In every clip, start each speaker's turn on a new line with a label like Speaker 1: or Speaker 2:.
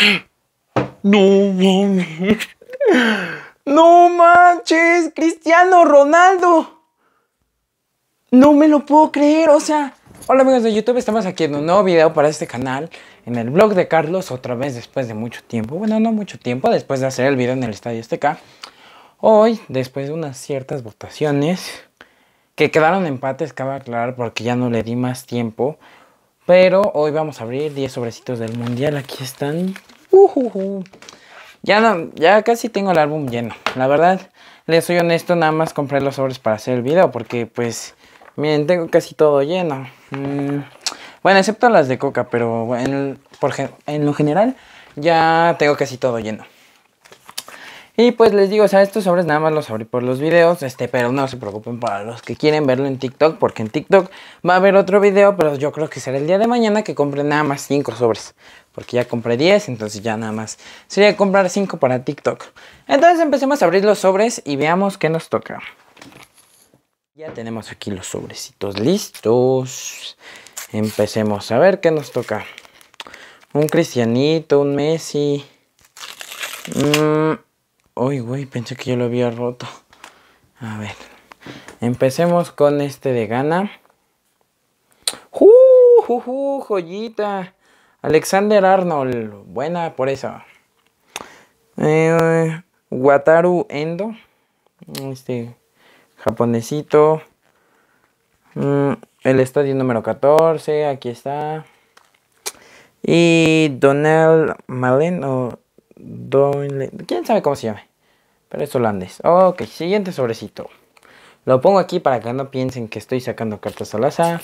Speaker 1: No mames. No manches, Cristiano Ronaldo. No me lo puedo creer, o sea. Hola amigos de YouTube, estamos aquí en un nuevo video para este canal, en el blog de Carlos, otra vez después de mucho tiempo, bueno, no mucho tiempo, después de hacer el video en el Estadio Azteca. Hoy, después de unas ciertas votaciones, que quedaron empates, cabe aclarar porque ya no le di más tiempo, pero hoy vamos a abrir 10 sobrecitos del mundial. Aquí están. Ya, ya casi tengo el álbum lleno. La verdad, les soy honesto, nada más compré los sobres para hacer el video. Porque pues, miren, tengo casi todo lleno. Mm. Bueno, excepto las de coca, pero en lo general ya tengo casi todo lleno. Y pues les digo, o sea, estos sobres nada más los abrí por los videos, este, pero no se preocupen para los que quieren verlo en TikTok, porque en TikTok va a haber otro video, pero yo creo que será el día de mañana que compre nada más 5 sobres, porque ya compré 10, entonces ya nada más sería comprar 5 para TikTok. Entonces empecemos a abrir los sobres y veamos qué nos toca. Ya tenemos aquí los sobrecitos listos. Empecemos a ver qué nos toca. Un Cristianito, un Messi. Mmm Uy, güey, pensé que ya lo había roto. A ver. Empecemos con este de Gana. ¡Uh, joyita! Alexander Arnold. Buena por eso. Eh, Wataru Endo. Este japonesito. Mm, el estadio número 14. Aquí está. Y Donald Malen. O quién sabe cómo se llama? pero es holandés. Ok, siguiente sobrecito. Lo pongo aquí para que no piensen que estoy sacando cartas al azar.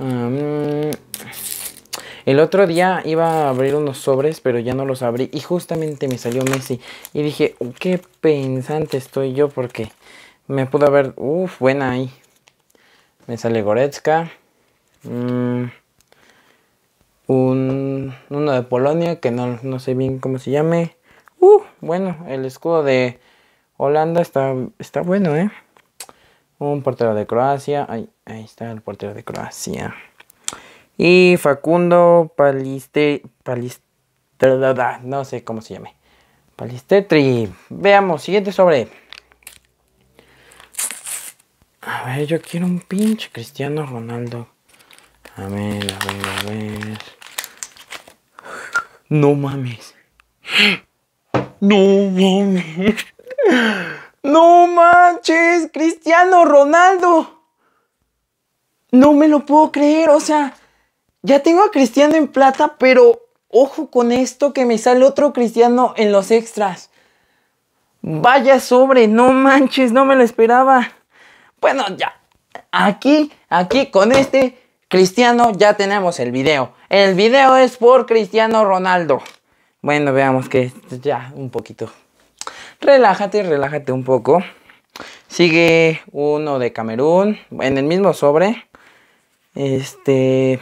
Speaker 1: el otro día iba a abrir unos sobres, pero ya no los abrí. Y justamente me salió Messi. Y dije, qué pensante estoy yo, porque me pudo haber... Uf, buena ahí. Me sale Goretzka. Mm. un uno de Polonia, que no, sé bien cómo se llame. Uh, bueno, el escudo de Holanda está, está bueno, ¿eh? Un portero de Croacia. ahí está el portero de Croacia. Y Facundo Paliste, no sé cómo se llame. Palistetri. Veamos, siguiente sobre. A ver, yo quiero un pinche Cristiano Ronaldo. A ver, a ver, a ver. No mames. No mames. No manches, Cristiano Ronaldo. No me lo puedo creer, o sea, ya tengo a Cristiano en plata, pero ojo con esto que me sale otro Cristiano en los extras. Vaya sobre, no manches, no me lo esperaba. Bueno, ya. Aquí, aquí con este Cristiano ya tenemos el video. El video es por Cristiano Ronaldo. Bueno, veamos que este ya un poquito. Relájate, relájate un poco. Sigue uno de Camerún en el mismo sobre. Este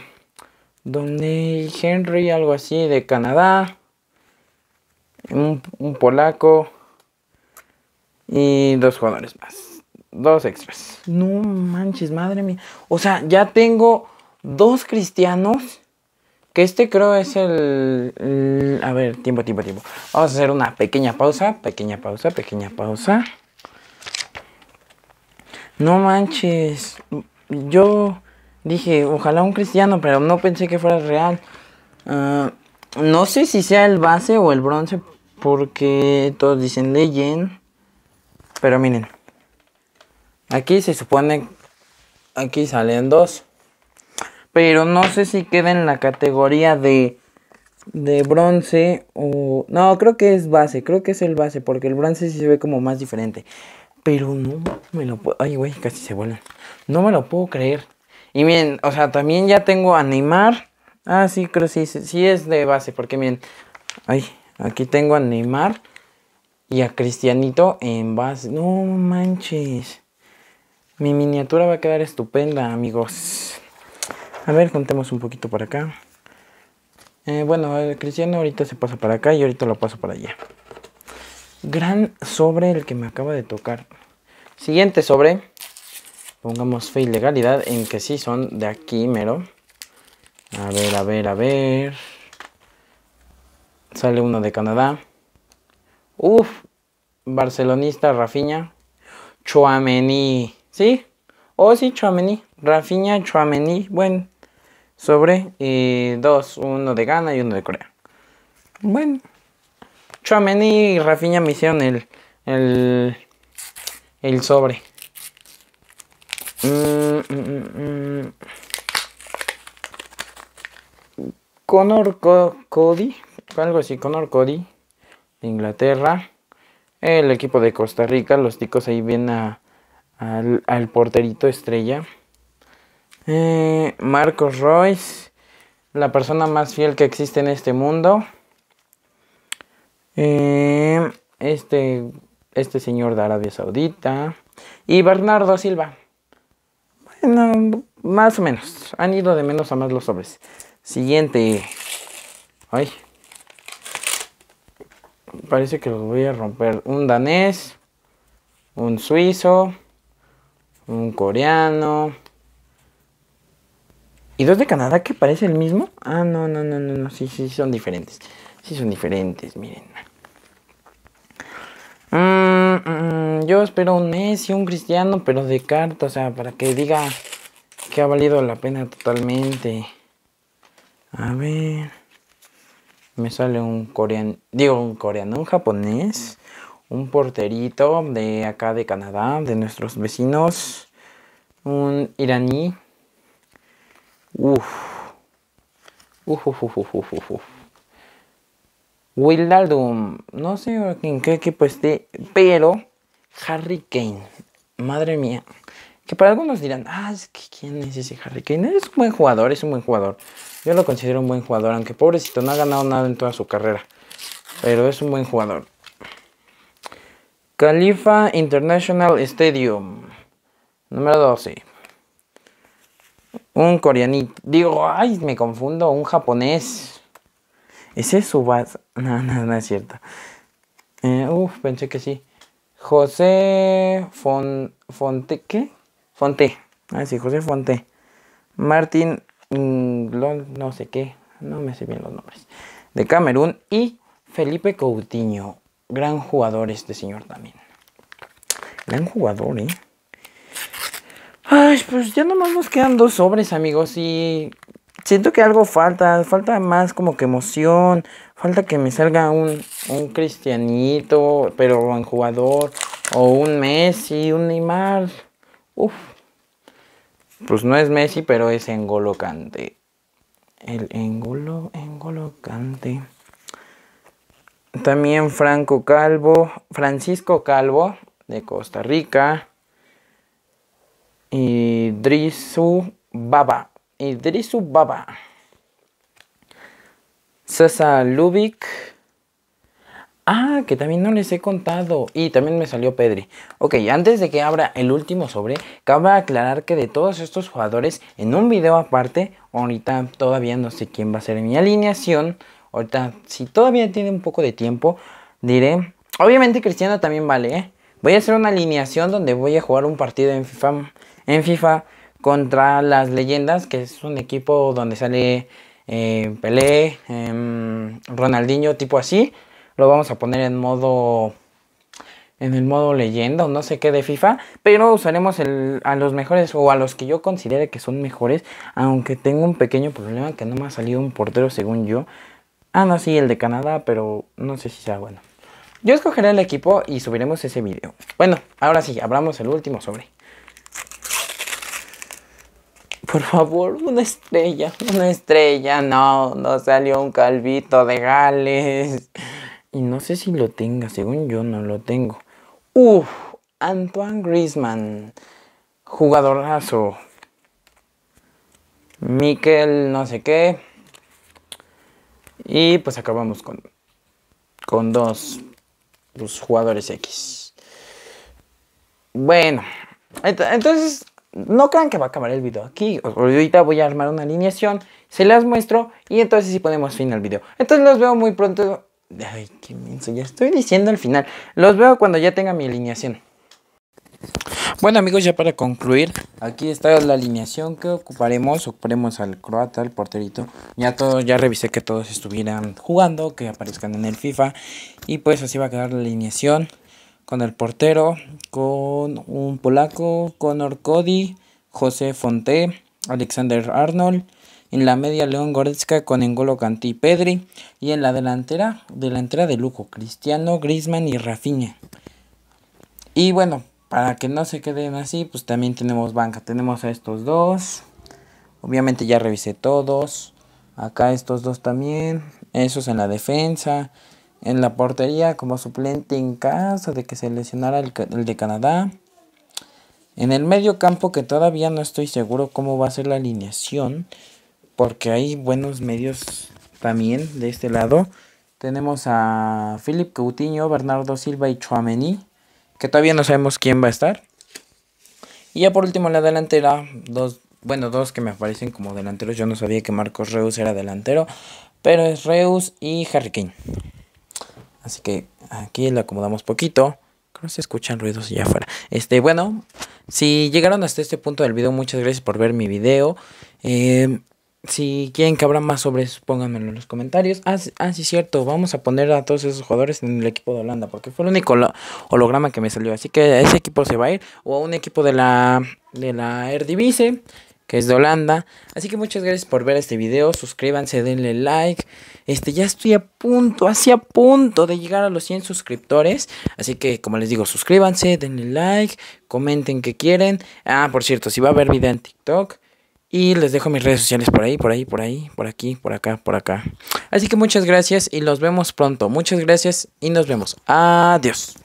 Speaker 1: donde Henry algo así de Canadá. un polaco y dos jugadores más. Dos extras. No manches, madre mía. O sea, ya tengo dos cristianos que este creo es el, A ver, tiempo, tiempo, tiempo. Vamos a hacer una pequeña pausa, pequeña pausa, pequeña pausa. No manches. Yo dije, ojalá un cristiano, pero no pensé que fuera real. Ah, no sé si sea el base o el bronce, porque todos dicen leyen. Pero miren. Aquí se supone... Aquí salen dos pero no sé si queda en la categoría de, de bronce o... No, creo que es base, creo que es el base, porque el bronce sí se ve como más diferente. Pero no me lo puedo... Ay, güey, casi se vuelan. No me lo puedo creer. Y miren, o sea, también ya tengo a Neymar. Ah, sí, creo que sí, sí es de base, porque miren... Ay, aquí tengo a Neymar y a Cristianito en base. No manches. Mi miniatura va a quedar estupenda, amigos. A ver, contemos un poquito para acá. Eh, bueno, el Cristiano ahorita se pasa para acá y ahorita lo paso para allá. Gran sobre el que me acaba de tocar. Siguiente sobre. Pongamos fe y legalidad en que sí son de aquí, mero. A ver, a ver, a ver. Sale uno de Canadá. Uf. Barcelonista Rafiña. Chuamení, ¿Sí? Oh, sí, Chuamení. Rafiña, Chuamení, Bueno sobre y eh, dos, uno de Ghana y uno de Corea. Bueno, Chuameni y Rafinha me hicieron el, el, sobre. Mm, mm, mm, Conor Cody, algo así, Conor Cody, de Inglaterra. El equipo de Costa Rica, los ticos ahí vienen al, al porterito estrella. Eh, Marcos Royce, la persona más fiel que existe en este mundo. Eh, este, este señor de Arabia Saudita. Y Bernardo Silva. Bueno, más o menos. Han ido de menos a más los sobres. Siguiente. Ay. Parece que los voy a romper. Un danés. Un suizo. Un coreano ¿Y dos de Canadá que parece el mismo? Ah, no, no, no, no, no. Sí, sí, son diferentes. Sí, son diferentes, miren. Mm, mm, yo espero un Messi, un Cristiano, pero de carta, o sea, para que diga que ha valido la pena totalmente. A ver. Me sale un coreano, digo un coreano, un japonés, un porterito de acá de Canadá, de nuestros vecinos, un iraní, Uf. Uf, uf, uf, uf, uf, no sé en qué equipo esté, pero Harry Kane, madre mía. Que para algunos dirán, ah, es que ¿quién es ese Harry Kane? Es un buen jugador, es un buen jugador. Yo lo considero un buen jugador, aunque pobrecito, no ha ganado nada en toda su carrera. Pero es un buen jugador. Califa International Stadium, número 12. Un coreanito. Digo, ay, me confundo, un japonés. Ese es vas, No, no, no es cierto. Eh, uf, pensé que sí. José Fonte, ¿qué? Fonte. Ah, sí, José Fonte. Martín, no sé qué. No me sé bien los nombres. De Camerún. Y Felipe Coutinho. Gran jugador este señor también. Gran jugador, ¿eh? Ay, pues ya nomás nos quedan dos sobres, amigos. Y siento que algo falta. Falta más como que emoción. Falta que me salga un, cristianito, pero un jugador. O un Messi, un Neymar. Uf. Pues no es Messi, pero es engolocante. El engolo, engolocante. También Franco Calvo, Francisco Calvo de Costa Rica. Idrisu Baba. Idrisu Baba. Sasa Lubik, Ah, que también no les he contado. Y también me salió Pedri. Ok, antes de que abra el último sobre, cabe aclarar que de todos estos jugadores, en un video aparte, ahorita todavía no sé quién va a ser mi alineación. Ahorita, si todavía tiene un poco de tiempo, diré. Obviamente Cristiano también vale, ¿eh? Voy a hacer una alineación donde voy a jugar un partido en FIFA en FIFA contra las leyendas, que es un equipo donde sale eh, Pelé, em, Ronaldinho, tipo así. Lo vamos a poner en modo en el modo leyenda o no sé qué de FIFA, pero usaremos a los mejores o a los que yo considere que son mejores, aunque tengo un pequeño problema que no me ha salido un portero según yo. Ah, no, sí, el de Canadá, pero no sé si sea bueno. Yo escogeré el equipo y subiremos ese video. Bueno, ahora sí, abramos el último sobre. Por favor, una estrella, una estrella. No, no salió un calvito de Gales. Y no sé si lo tenga, según yo no lo tengo. Uf, Antoine Griezmann, jugadorazo. Miquel, no sé qué. Y pues acabamos con, con dos los jugadores X. Bueno, entonces no crean que va a acabar el video aquí. Ahorita voy a armar una alineación, se las muestro y entonces si ponemos fin al video. Entonces los veo muy pronto. Ay, qué menso, ya estoy diciendo el final. Los veo cuando ya tenga mi alineación. Bueno amigos, ya para concluir, aquí está la alineación que ocuparemos. Ocuparemos al croata, al porterito. Ya todo, ya revisé que todos estuvieran jugando, que aparezcan en el FIFA. Y pues así va a quedar la alineación con el portero, con un polaco, con Cody, José Fonté, Alexander Arnold. En la media León Goretzka con Engolo Kanté Pedri. Y en la delantera, delantera de lujo, Cristiano, Grisman y Rafinha. Y bueno, para que no se queden así, pues también tenemos banca. Tenemos a estos dos. Obviamente ya revisé todos. Acá estos dos también. Esos en la defensa en la portería como suplente en casa de que se lesionara el, de Canadá. En el medio campo que todavía no estoy seguro cómo va a ser la alineación, porque hay buenos medios también de este lado. Tenemos a Philip Coutinho, Bernardo Silva y Chuamení. que todavía no sabemos quién va a estar. Y ya por último en la delantera, dos, bueno, dos que me aparecen como delanteros. Yo no sabía que Marcos Reus era delantero, pero es Reus y Harry Kane. Así que aquí lo acomodamos poquito. Creo que se escuchan ruidos allá afuera. Este, bueno, si llegaron hasta este punto del video, muchas gracias por ver mi video. Em, si quieren que habrá más sobre eso, pónganmelo en los comentarios. Ah, ah, sí, cierto. Vamos a poner a todos esos jugadores en el equipo de Holanda. Porque fue el único holograma que me salió. Así que ese equipo se va a ir. O a un equipo de la, de la que es de Holanda. Así que muchas gracias por ver este video, suscríbanse, denle like. Este, ya estoy a punto, así a punto de llegar a los 100 suscriptores. Así que, como les digo, suscríbanse, denle like, comenten que quieren. Ah, por cierto, si va a haber video en TikTok. Y les dejo mis redes sociales por ahí, por ahí, por ahí, por aquí, por acá, por acá. Así que muchas gracias y los vemos pronto. Muchas gracias y nos vemos. Adiós.